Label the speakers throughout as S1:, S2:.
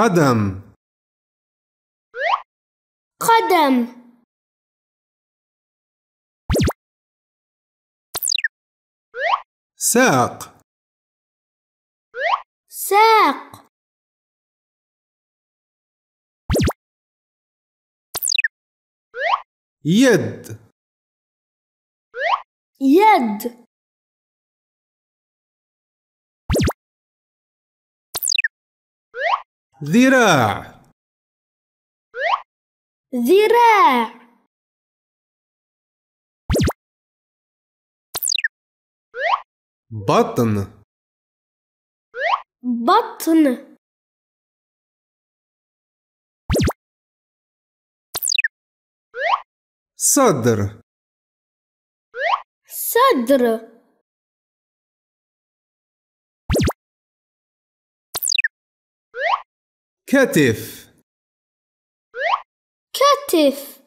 S1: قدم قدم ساق ساق يد يد ذراع ذراع بطن بطن صدر صدر كتف كتف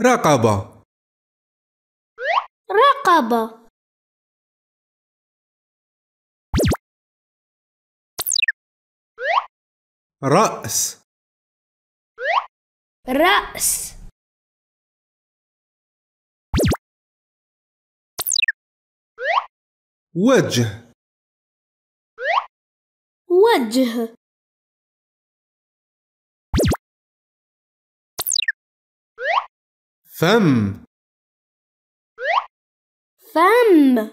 S1: رقبة رقبة رأس رأس وجه وجه فم فم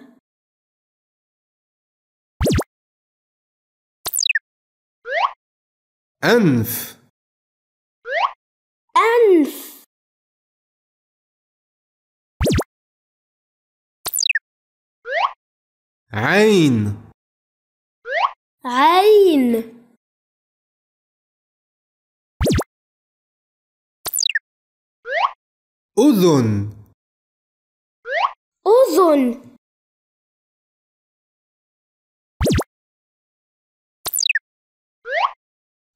S1: أنف عين عين أذن أذن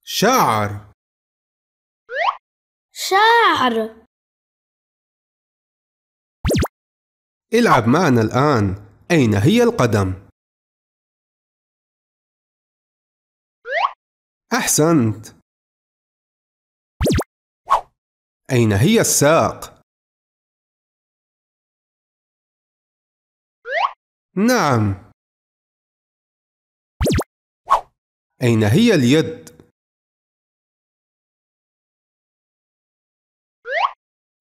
S1: شعر شعر العب معنا الآن أين هي القدم؟ أحسنت أين هي الساق؟ نعم أين هي اليد؟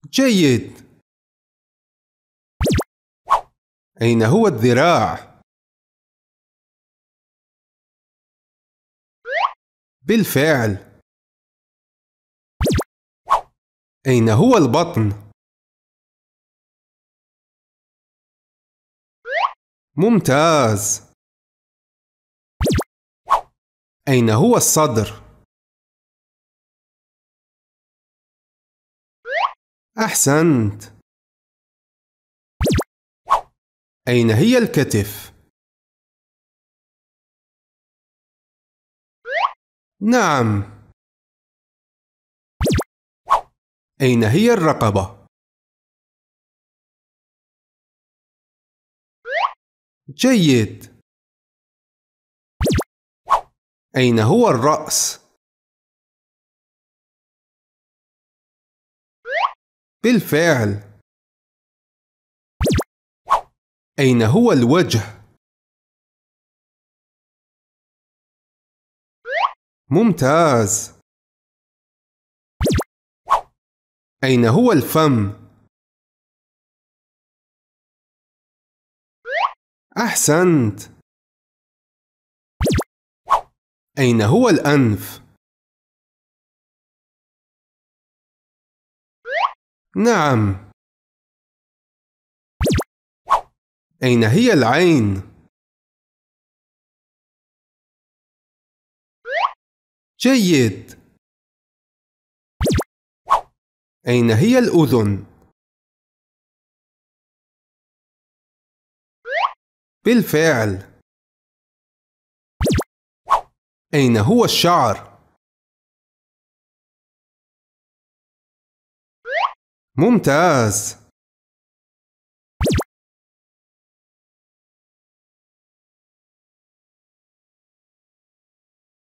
S1: جيد أين هو الذراع؟ بالفعل أين هو البطن؟ ممتاز أين هو الصدر؟ أحسنت أين هي الكتف؟ نعم أين هي الرقبة؟ جيد أين هو الرأس؟ بالفعل أين هو الوجه؟ ممتاز أين هو الفم؟ أحسنت أين هو الأنف؟ نعم أين هي العين؟ جيد أين هي الأذن؟ بالفعل أين هو الشعر؟ ممتاز